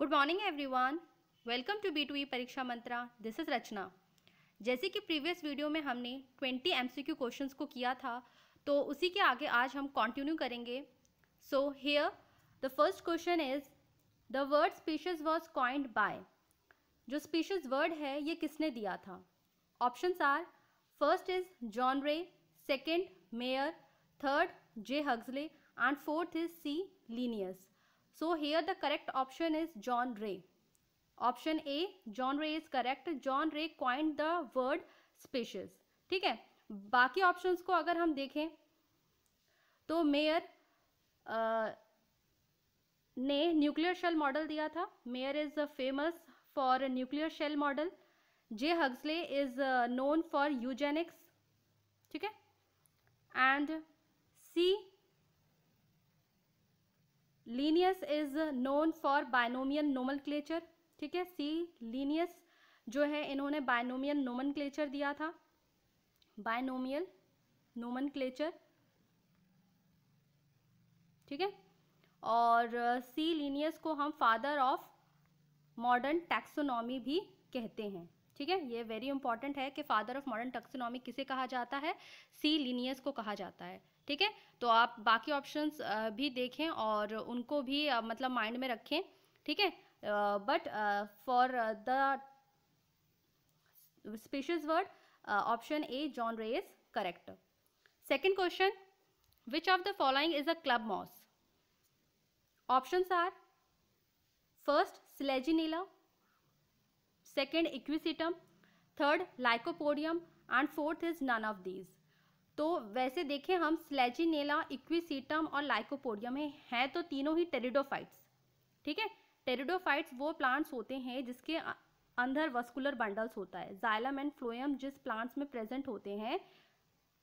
good morning everyone welcome to B two E Pariksha Mantra this is रचना जैसे कि previous video में हमने 20 एमसीक्यू क्वेश्चंस को किया था तो उसी के आगे आज हम कंटिन्यू करेंगे so here the first question is the word species was coined by जो स्पीशियस वर्ड है ये किसने दिया था options are first is John Ray second Mayr third J Huxley and fourth is C Linnaeus so here the correct option is John Ray option A John Ray is correct John Ray coined the word species ठीक है बाकी options को अगर हम देखें तो mayor ने nuclear shell model दिया था Mayr is famous for nuclear shell model J Huxley is known for eugenics ठीक है and C Linnaeus is known for binomial nomenclature ठीक है सी लीनियस जो है इन्होंने बायनोमियल क्लेचर दिया था बायनोमियल क्लेचर ठीक है और सी uh, लीनियस को हम फादर ऑफ मॉडर्न टैक्सोनॉमी भी कहते हैं ठीक है ये वेरी इंपॉर्टेंट है कि फादर ऑफ मॉडर्न टैक्सोनॉमी किसे कहा जाता है सी लीनियस को कहा जाता है ठीक है तो आप बाकी ऑप्शंस भी देखें और उनको भी मतलब माइंड में रखें ठीक है but for the species word option A John Ray is correct second question which of the following is a club moss options are first Selaginella second Equisetum third Lycopodium and fourth is none of these तो वैसे देखें हम स्लेजिनेला equisetum और lycopodium है, है तो तीनों ही pteridophytes ठीक है टेरिडोफाइट्स वो प्लांट्स होते हैं जिसके अंदर वस्कुलर बंडल्स होता है जाइलम एंड फ्लोएम जिस प्लांट्स में प्रेजेंट होते हैं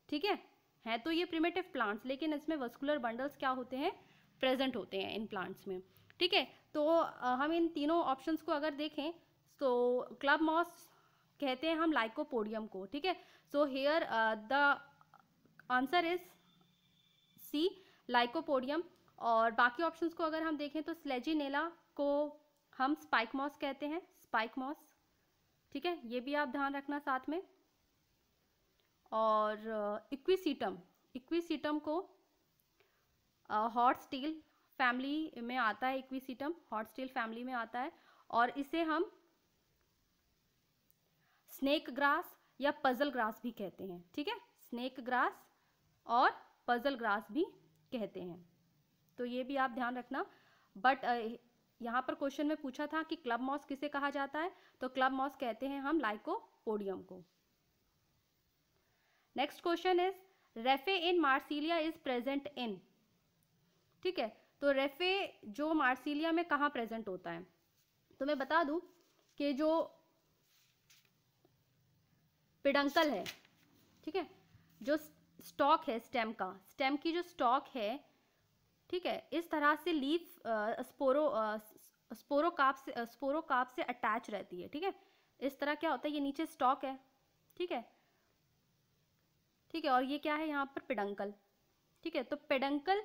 ठीक है हैं तो ये प्रिमेटिव प्लांट्स लेकिन इसमें वस्कुलर बंडल्स क्या होते हैं प्रेजेंट होते हैं इन प्लांट्स में ठीक है तो हम इन तीनों ऑप्शंस को अगर देखें तो क्लब मॉस कहते हैं हम लाइकोपोडियम को ठीक है so here the answer is C Lycopodium और बाकी ऑप्शंस को अगर हम देखें तो स्लेजिनेला को हम स्पाइक मॉस कहते हैं स्पाइक मॉस ठीक है ये भी आप ध्यान रखना साथ में और इक्विसीटम uh, इक्विसीटम को हॉट स्टील फैमिली में आता है इक्विसीटम हॉट स्टील फैमिली में आता है और इसे हम स्नेक ग्रास या पजल ग्रास भी कहते हैं ठीक है स्नेक ग्रास और पजल ग्रास भी कहते हैं तो ये भी आप ध्यान रखना बट यहाँ पर क्वेश्चन में पूछा था कि क्लब मॉस किसे कहा जाता है तो क्लब मॉस कहते हैं हम लाइकोपोडियम को next question is raphe in Marsilea is present in ठीक है तो रेफे जो मार्सिलिया में कहाँ प्रेजेंट होता है तो मैं बता दूँ कि जो पिडंकल है ठीक है जो स्टॉक है स्टेम का स्टेम की जो स्टॉक है ठीक है इस तरह से लीफ स्पोरो स्पोरोकाप से स्पोरोकाप से अटैच रहती है ठीक है इस तरह क्या होता है ये नीचे स्टॉक है ठीक है ठीक है और ये क्या है यहाँ पर पेडंकल ठीक है तो peduncle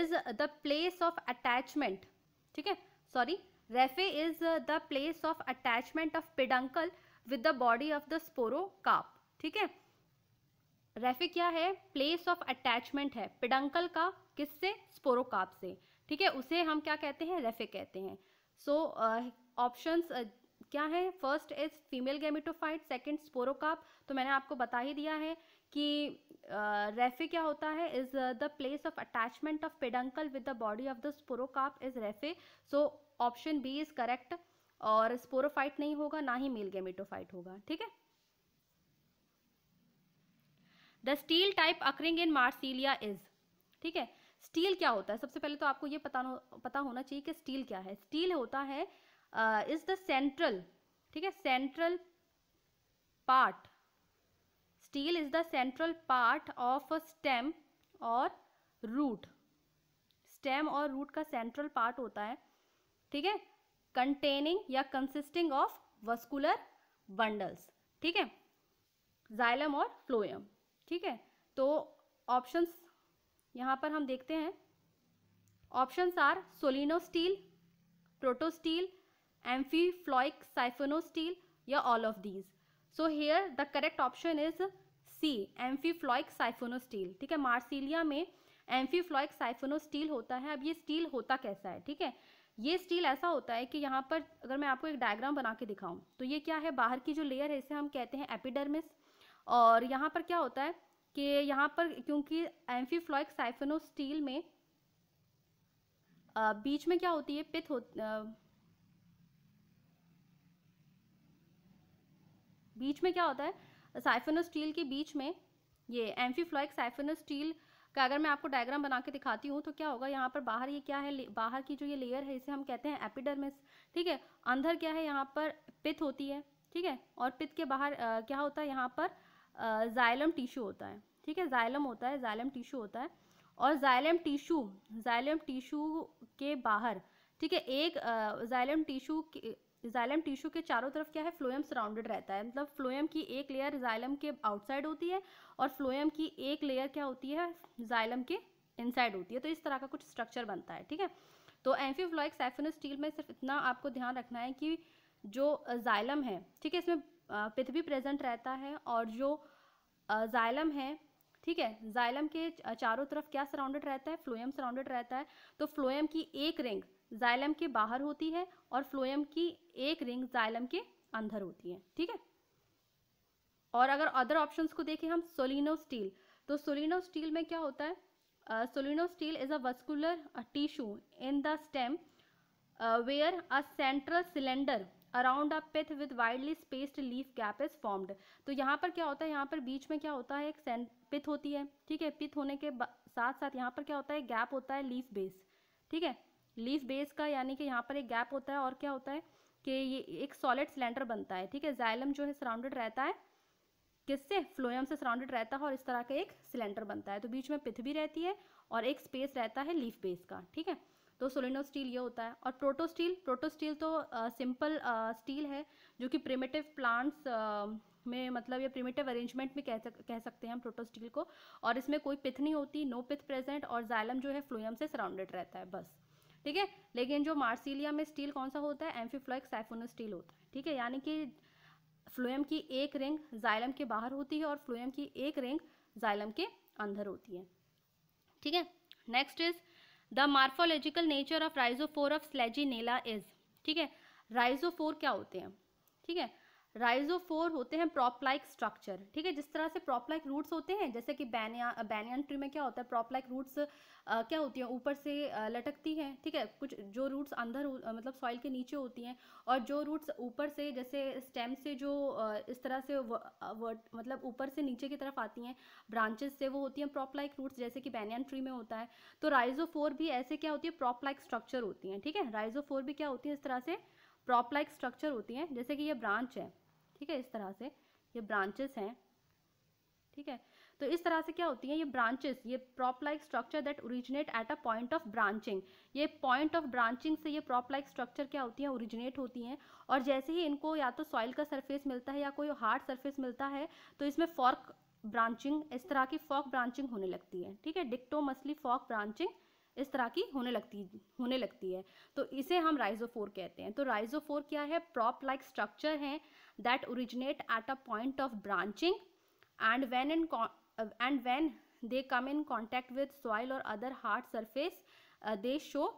is the place of attachment ठीक है sorry raphe is the place of attachment of peduncle with the body of the sporocarp ठीक है रेफे क्या है प्लेस ऑफ अटैचमेंट है पिडंकल का किससे स्पोरोकाप से ठीक है उसे हम क्या कहते हैं रेफे कहते हैं सो ऑप्शंस uh, uh, क्या है first is female gametophyte second sporocarp तो मैंने आपको बता ही दिया है कि रेफे uh, क्या होता है is the place of attachment of peduncle with the body of the sporocarp is raphe so option B is correct और स्पोरोफाइट नहीं होगा ना ही मेल गेमिटोफाइट होगा ठीक है the stele type occurring in Marsilea is ठीक है स्टील क्या होता है सबसे पहले तो आपको ये पता पता होना चाहिए कि स्टील क्या है स्टील होता है इज द सेंट्रल ठीक है central part stele is the central part of stem और रूट स्टेम और रूट का सेंट्रल पार्ट होता है ठीक है कंटेनिंग या कंसिस्टिंग ऑफ वस्कुलर बंडल्स ठीक है जाइलम और फ्लोएम ठीक है तो ऑप्शंस यहाँ पर हम देखते हैं options are solenostele protostele phloic siphonostele या all of these so here the correct option is C amphiphloic siphonostele ठीक है मार्सिलिया में फ्लॉइक साइफोनो स्टील होता है अब ये स्टील होता कैसा है ठीक है ये स्टील ऐसा होता है कि यहाँ पर अगर मैं आपको एक डायग्राम बना के दिखाऊं तो ये क्या है बाहर की जो लेयर है इसे हम कहते हैं एपिडर्मिस और यहाँ पर क्या होता है कि यहाँ पर क्योंकि एम्फीफ्लॉइक साइफनो स्टील में आ, बीच में क्या होती है पिथ हो आ, बीच में क्या होता है साइफनो स्टील के बीच में ये एम्फीफ्लॉइक साइफनो स्टील का अगर मैं आपको डायग्राम बना के दिखाती हूँ तो क्या होगा यहाँ पर बाहर ये क्या है बाहर की जो ये लेयर है इसे हम कहते हैं एपिडर्मिस ठीक है अंदर क्या है यहाँ पर पिथ होती है ठीक है और पिथ के बाहर आ, क्या होता है यहाँ पर जाइलम टिश्यू होता है ठीक है जाइलम होता है जाइलम टिश्यू होता है और जाइलम टिश्यू जाइलम टिश्यू के बाहर ठीक है एक जाइलम टिश्यू जाइलम टिश्यू के चारों तरफ क्या है फ्लोएम सराउंडेड रहता है मतलब फ्लोएम की एक लेयर जाइलम के आउटसाइड होती है और फ्लोएम की एक लेयर क्या होती है जाइलम के इनसाइड होती है तो इस तरह का कुछ स्ट्रक्चर बनता है ठीक है तो एम्फीफ्लॉइक साइफोनस स्टील में सिर्फ इतना आपको ध्यान रखना है कि जो जाइलम है ठीक है इसमें पृथ्वी प्रेजेंट रहता है और जो जाइलम है ठीक है जाइलम के चारों तरफ क्या सराउंडेड रहता है फ्लोएम सराउंडेड रहता है तो फ्लोएम की एक रिंग जाइलम के बाहर होती है और फ्लोएम की एक रिंग जाइलम के अंदर होती है ठीक है और अगर अदर ऑप्शंस को देखें हम सोलिनो स्टील तो सोलिनो स्टील में क्या होता है solenostele is a vascular tissue in the stem where a central cylinder around a pith with widely spaced leaf gap is formed तो यहाँ पर क्या होता है यहाँ पर बीच में क्या होता है एक पिथ होती है ठीक है पिथ होने के साथ साथ यहाँ पर क्या होता है गैप होता है लीफ बेस ठीक है लीफ बेस का यानी कि यहाँ पर एक गैप होता है और क्या होता है कि ये एक सॉलिड सिलेंडर बनता है ठीक है जाइलम जो है सराउंडेड रहता है किससे फ्लोएम से सराउंडेड रहता है और इस तरह का एक सिलेंडर बनता है तो बीच में पिथ भी रहती है और एक स्पेस रहता है लीफ बेस का ठीक है तो सोलिनो स्टील ये होता है और प्रोटो स्टील प्रोटो स्टील तो सिंपल स्टील है जो कि प्रिमेटिव प्लांट्स में मतलब ये प्रिमेटिव अरेंजमेंट में कह सक कह सकते हैं हम प्रोटो स्टील को और इसमें कोई पिथ नहीं होती नो पिथ प्रेजेंट और जाइलम जो है फ्लोयम से सराउंडेड रहता है बस ठीक है लेकिन जो मार्सिलिया में स्टील कौन सा होता है एम्फीफ्लोइक साइफोनो स्टील होता है ठीक है यानी कि फ्लोएम की एक रिंग जाइलम के बाहर होती है और फ्लोएम की एक रिंग जाइलम के अंदर होती है ठीक है next is the morphological nature of rhizophore of नेला इज ठीक है राइजोफोर क्या होते हैं ठीक है राइजोफोर होते हैं प्रॉपलाइक स्ट्रक्चर ठीक है जिस तरह से प्रॉपलाइक रूट्स होते हैं जैसे कि बैनिया बैनियन ट्री में क्या होता है प्रॉपलाइक रूट्स क्या होती हैं ऊपर से आ, लटकती हैं ठीक है कुछ जो रूट्स अंदर आ, मतलब सॉइल के नीचे होती हैं और जो रूट्स ऊपर से जैसे स्टेम से जो आ, इस तरह से व, व, मतलब ऊपर से नीचे की तरफ आती हैं ब्रांचेस से वो होती हैं प्रॉपलाइक रूट्स जैसे कि बैनियन ट्री में होता है तो राइजोफोर भी ऐसे क्या होती है प्रॉपलाइक स्ट्रक्चर होती हैं ठीक है राइजोफोर भी क्या होती है इस तरह से प्रॉपलाइक स्ट्रक्चर होती हैं जैसे कि ये ब्रांच है ठीक है इस तरह से ये ब्रांचेस हैं ठीक है तो इस तरह से क्या होती है ये ब्रांचेस ये prop like structure that originate at a point of branching ये पॉइंट ऑफ ब्रांचिंग से ये प्रॉप लाइक स्ट्रक्चर क्या होती हैं ओरिजिनेट होती हैं और जैसे ही इनको या तो सॉइल का सरफेस मिलता है या कोई हार्ड सरफेस मिलता है तो इसमें फॉर्क ब्रांचिंग इस तरह की फॉक ब्रांचिंग होने लगती है ठीक है डिक्टो मसली फॉक ब्रांचिंग इस तरह की होने लगती होने लगती है तो इसे हम राइजोफोर कहते हैं तो राइजोफोर क्या है प्रॉप लाइक स्ट्रक्चर है that originate at a point of branching and when in and when they come in contact with soil और other hard surface they show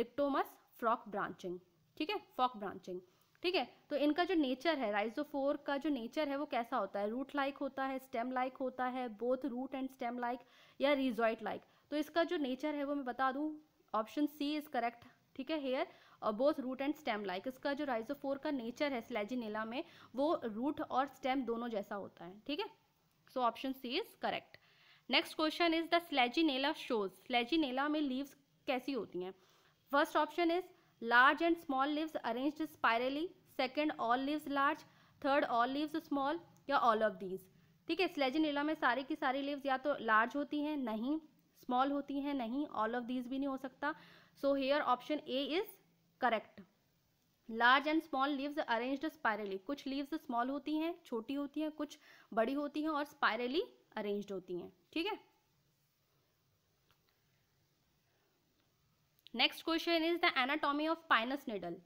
dichotomous fork branching ठीक है फॉक ब्रांचिंग ठीक है तो इनका जो nature है राइजोफोर का जो नेचर है वो कैसा होता है रूट लाइक होता है स्टेम लाइक होता है both root and stem like या रिजॉइट लाइक तो इसका जो नेचर है वो मैं बता दूँ ऑप्शन सी इज़ करेक्ट ठीक है हेयर और both root and stem like इसका जो राइजोफोर का नेचर है स्लेजिनेला में वो रूट और स्टेम दोनों जैसा होता है ठीक है so option C is correct next question is the Selaginella shows Selaginella में लीव्स कैसी होती हैं first option is large and small leaves arrange spirally second all leaves large third all leaves small या ऑल ऑफ दीज ठीक है स्लेजिनेला में सारी की सारी लीव्स या तो लार्ज होती हैं नहीं स्मॉल होती हैं नहीं ऑल ऑफ दीज भी नहीं हो सकता so here option A is correct large and small leaves arranged spirally कुछ लीव्स स्मॉल होती हैं छोटी होती हैं कुछ बड़ी होती हैं और स्पायरली अरेंज्ड होती हैं ठीक है next question is the anatomy of Pinus needle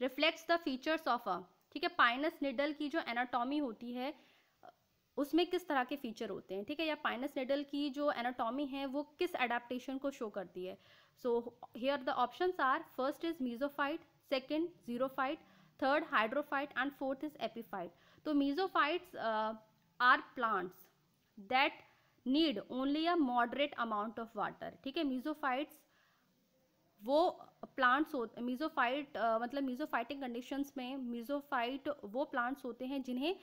reflects the features of a ठीक है पाइनस निडल की जो एनाटॉमी होती है उसमें किस तरह के फीचर होते हैं ठीक है या पाइनस नेडल की जो एनाटॉमी है वो किस एडेप्टेशन को शो करती है so here the option are first is mesophyte second xerophyte third hydrophyte and fourth is epiphyte तो mesophytes are plants that need only a moderate amount of water ठीक है मीजोफाइट्स वो प्लांट्स हो मीजोफाइट uh, मतलब मीजोफाइटिक conditions में मीजोफाइट वो plants होते हैं जिन्हें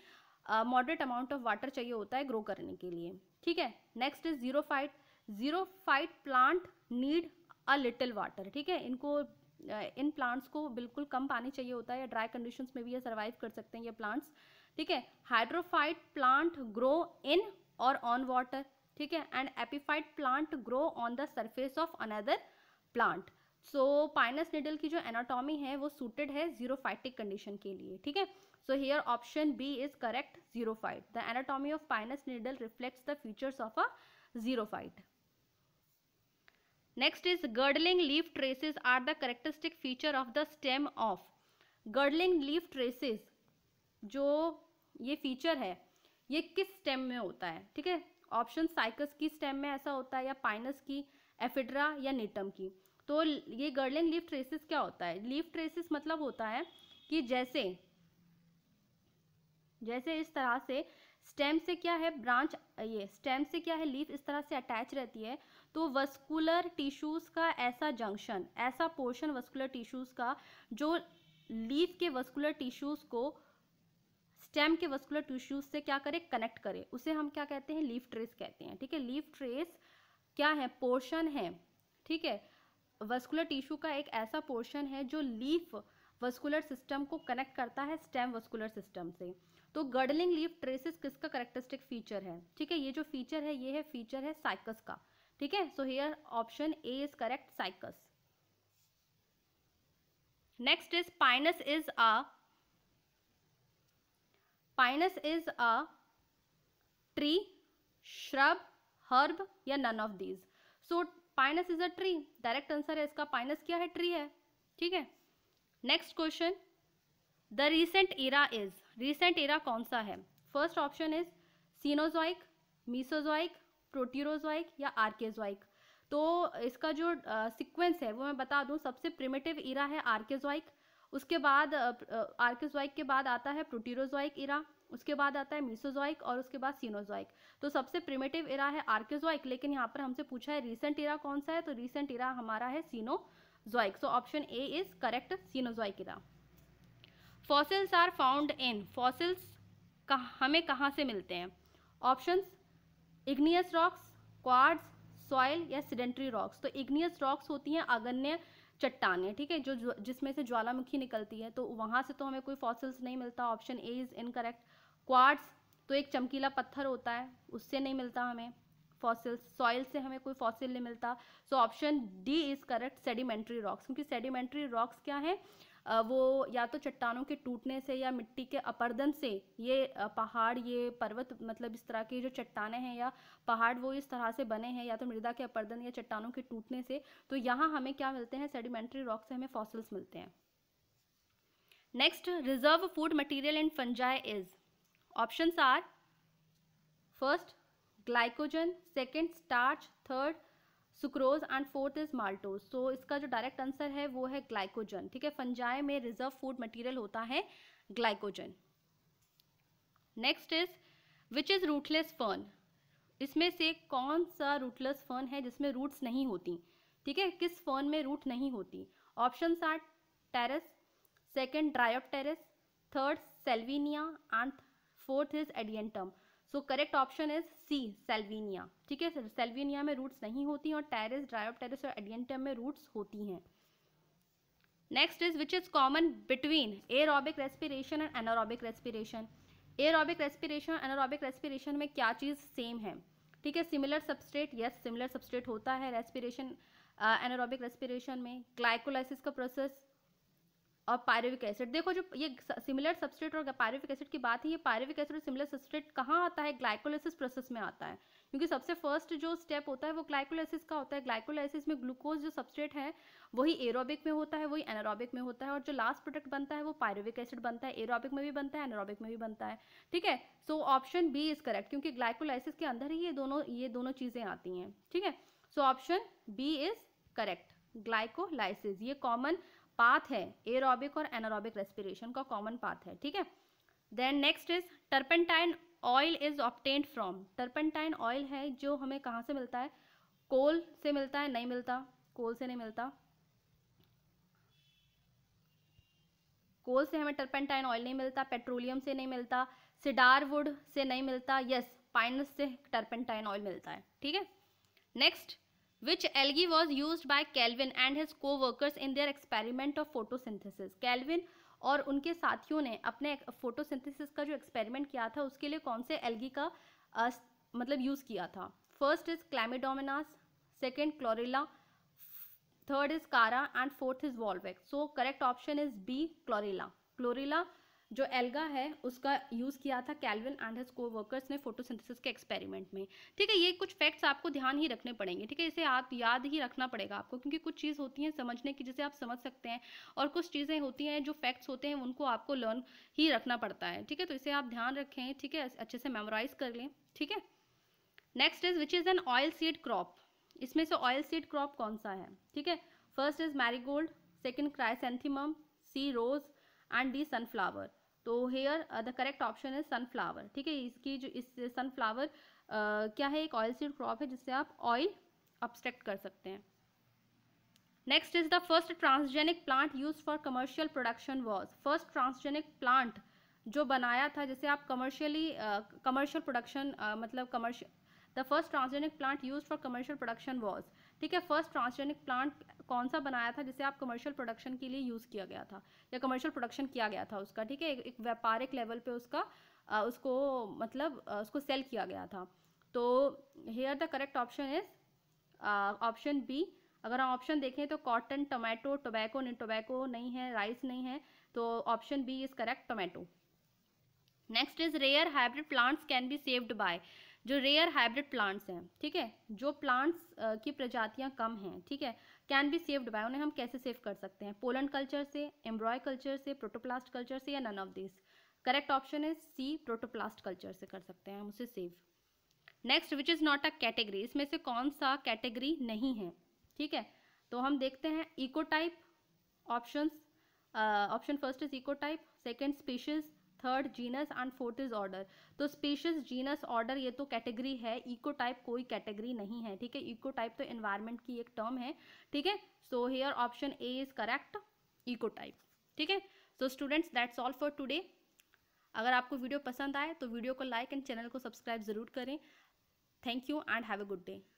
मॉडरेट अमाउंट ऑफ वाटर चाहिए होता है ग्रो करने के लिए ठीक है next is xerophyte xerophyte plant need a little water ठीक है इनको इन प्लांट्स को बिल्कुल कम पानी चाहिए होता है या ड्राई कंडीशंस में भी ये सर्वाइव कर सकते हैं ये प्लांट्स ठीक है हाइड्रोफाइट प्लांट ग्रो इन और ऑन वाटर ठीक है and epiphyte plant grow on the surface of another plant so pinus needle की जो एनाटॉमी है वो सूटेड है जीरो फाइटिक कंडीशन के लिए ठीक है so here option B is correct xerophyte the anatomy of pinus needle reflects the features of a xero next is girdling leaf traces are the characteristic feature of the stem of girdling leaf traces जो ये feature है ये किस stem में होता है ठीक है ऑप्शन साइकस की स्टेम में ऐसा होता है या पाइनस की एफिड्रा या नेटम की तो ये गर्डलिंग लीव ट्रेसेस क्या होता है लीव ट्रेसेस मतलब होता है कि जैसे जैसे इस तरह से स्टेम से क्या है ब्रांच ये स्टेम से क्या है लीफ इस तरह से अटैच रहती है तो वस्कुलर टिश्यूज़ का ऐसा जंक्शन ऐसा पोर्शन वस्कुलर टिश्यूज़ का जो लीफ के वस्कुलर टिश्यूज़ को स्टेम के वस्कुलर टिश्यूज से क्या करे कनेक्ट करे उसे हम क्या कहते हैं लीफ ट्रेस कहते हैं ठीक है लीफ ट्रेस क्या है पोर्शन है ठीक है वस्कुलर टिश्यू का एक ऐसा पोर्शन है जो लीफ वस्कुलर सिस्टम को कनेक्ट करता है स्टेम वस्कुलर सिस्टम से तो गर्डलिंग लीफ ट्रेसेस किसका करेक्टरिस्टिक फीचर है ठीक है ये जो फीचर है ये है फीचर है साइकस का ठीक है so here option A is correct cycas next is pinus is a pinus is a tree shrub herb या none of these so pinus is a tree direct answer है इसका पाइनस क्या है tree है ठीक है next question the recent era is recent era कौन सा है first option is cenozoic mesozoic proterozoic या आर्केजॉइक तो इसका जो सिक्वेंस uh, है वो मैं बता दूं सबसे प्रिमेटिव इरा है आर्केजॉइक उसके बाद आर्केजॉइक uh, के बाद आता है प्रोटीरोजॉइक इरा उसके बाद आता है मीसोजॉइक और उसके बाद सीनोजॉइक तो सबसे प्रिमेटिव इरा है आर्केजॉइक लेकिन यहाँ पर हमसे पूछा है रिसेंट इरा कौन सा है तो रिसेंट इरा हमारा है cenozoic so option A is correct cenozoic era fossils are found in fossils हमें कहाँ से मिलते हैं options igneous rocks quartz soil या सीडेंट्री रॉक्स तो इग्नियस रॉक्स होती हैं अगण्य चट्टाने ठीक है जो जिसमें से ज्वालामुखी निकलती है तो वहाँ से तो हमें कोई फॉसिल्स नहीं मिलता option A is incorrect quartz तो एक चमकीला पत्थर होता है उससे नहीं मिलता हमें फॉसिल्स सॉइल से हमें कोई फॉसिल नहीं मिलता so option D is correct sedimentary rocks क्योंकि सेडिमेंट्री रॉक्स क्या है वो या तो चट्टानों के टूटने से या मिट्टी के अपर्दन से ये पहाड़ ये पर्वत मतलब इस तरह की जो चट्टाने हैं या पहाड़ वो इस तरह से बने हैं या तो मृदा के अपर्दन या चट्टानों के टूटने से तो यहाँ हमें क्या मिलते हैं सेडिमेंट्री रॉक से हमें फॉसिल्स मिलते हैं next reserve food material and fungi is options are first glycogen second starch third sucrose and fourth is maltose so इसका जो डायरेक्ट आंसर है वो है ग्लाइकोजन ठीक है फंजाई में रिजर्व फूड मटेरियल होता है glycogen next is which is rootless fern इसमें से कौन सा रूटलेस फर्न है जिसमें रूट्स नहीं होती ठीक है किस फर्न में रूट नहीं होती option are pteris second dryopteris third salvinia and fourth is adiantum so correct option is C salvinia ठीक है सेल्वीनिया में रूट्स नहीं होती और टेरिस ड्राइव टेरिस और एडियंटम में रूट्स होती हैं next is which is common between aerobic respiration and anaerobic respiration aerobic respiration और एनारोबिक रेस्पिरेशन में क्या चीज़ सेम है ठीक है similar substrate yes similar substrate होता है रेस्पिरेशन एनारोबिक रेस्पिरेशन में ग्लाइकोलाइसिस का प्रोसेस और पायरेविक एसिड देखो जो ये सिमिलर सब्सट्रेट और पायरविक एसिड की बात है ये पायरेविक एसिड और सिमिलर सब्सट्रेट कहाँ आता है ग्लाइकोलाइसिस प्रोसेस में आता है क्योंकि सबसे फर्स्ट जो स्टेप होता है वो ग्लाइकोलाइसिस का होता है ग्लाइकोलाइसिस में ग्लूकोज जो सब्सट्रेट है वही एरोबिक में होता है वही एनारोबिक में होता है और जो लास्ट प्रोडक्ट बनता है वो पायरेविक एसिड बनता है एरोबिक में भी बनता है एनारोबिक में भी बनता है ठीक है so option B is correct क्योंकि ग्लाइकोलाइसिस के अंदर ही ये दोनों ये दोनों चीज़ें आती हैं ठीक है so option B is correct glycolysis ये कॉमन पाथ है एरोबिक और एनारोबिक रेस्पिरेशन का कॉमन पाथ है ठीक है then next is turpentine oil is obtained from turpentine oil है जो हमें कहाँ से मिलता है कोल से मिलता है नहीं मिलता कोल से नहीं मिलता कोल से हमें टर्पेंटाइन ऑयल नहीं मिलता पेट्रोलियम से नहीं मिलता सिडार वुड से नहीं मिलता यस पाइनस से टर्पेंटाइन ऑयल मिलता है ठीक है next which algae was used by Calvin and his co in in experiment of photosynthesis Calvin और उनके साथियों ने अपने फोटोसिंथेसिस का जो एक्सपेरिमेंट किया था उसके लिए कौन से एलगी का आ, मतलब यूज़ किया था first is chlamydomonas second chlorella third is chara and fourth is volvox so correct option is B chlorella chlorella जो एल्गा है उसका यूज़ किया था कैलविन एंड हज कोवर्कर्स ने फोटोसिंथेसिस के एक्सपेरिमेंट में ठीक है ये कुछ फैक्ट्स आपको ध्यान ही रखने पड़ेंगे ठीक है इसे आप याद ही रखना पड़ेगा आपको क्योंकि कुछ चीज़ होती हैं समझने की जिसे आप समझ सकते हैं और कुछ चीज़ें होती हैं जो फैक्ट्स होते हैं उनको आपको लर्न ही रखना पड़ता है ठीक है तो इसे आप ध्यान रखें ठीक है अच्छे से मेमोराइज कर लें ठीक है next is which is an oil seed crop इसमें से ऑयल सीड क्रॉप कौन सा है ठीक है first is marigold second chrysanthemum C rose and D sunflower तो हेयर द करेक्ट ऑप्शन है सनफ्लावर ठीक है इसकी जो इस सनफ्लावर uh, क्या है एक ऑयल सीड क्रॉप है जिससे आप ऑयल ऑब्स्ट्रक्ट कर सकते हैं next is the first transgenic plant use for commercial production was first transgenic plant जो बनाया था जैसे आप कमर्शियली कमर्शियल प्रोडक्शन मतलब commercial the first transgenic plant use for commercial production was ठीक है फर्स्ट ट्रांसजेनिक प्लांट कौन सा बनाया था जिसे आप कमर्शियल प्रोडक्शन के लिए यूज़ किया गया था या कमर्शियल प्रोडक्शन किया गया था उसका ठीक है एक, एक व्यापारिक लेवल पे उसका आ, उसको मतलब आ, उसको सेल किया गया था तो here the correct option is option B अगर हम ऑप्शन देखें तो कॉटन टोमेटो टोबैको नहीं टोबैको नहीं है राइस नहीं है तो option B is correct tomato next is rare hybrid plants can be saved by जो रेयर हाइब्रिड प्लांट्स हैं ठीक है जो प्लांट्स की प्रजातियां कम हैं ठीक है कैन बी सेव्ड बाय उन्हें हम कैसे सेव कर सकते हैं पोलैंड कल्चर से एम्ब्रॉय कल्चर से प्रोटोप्लास्ट कल्चर से या none of this correct option है सी प्रोटोप्लास्ट कल्चर से कर सकते हैं हम उसे save next which is not a category इसमें से कौन सा कैटेगरी नहीं है ठीक है तो हम देखते हैं ecotype option options option first is ecotype second species third genus and fourth is order तो स्पेशियस जीनस ऑर्डर ये तो कैटेगरी है इको टाइप कोई कैटेगरी नहीं है ठीक है इको टाइप तो एनवायरमेंट की एक टर्म है ठीक है so here option A is correct ecotype ठीक है so students that's all for today अगर आपको वीडियो पसंद आए तो वीडियो को लाइक एंड चैनल को सब्सक्राइब ज़रूर करें thank you and have a good day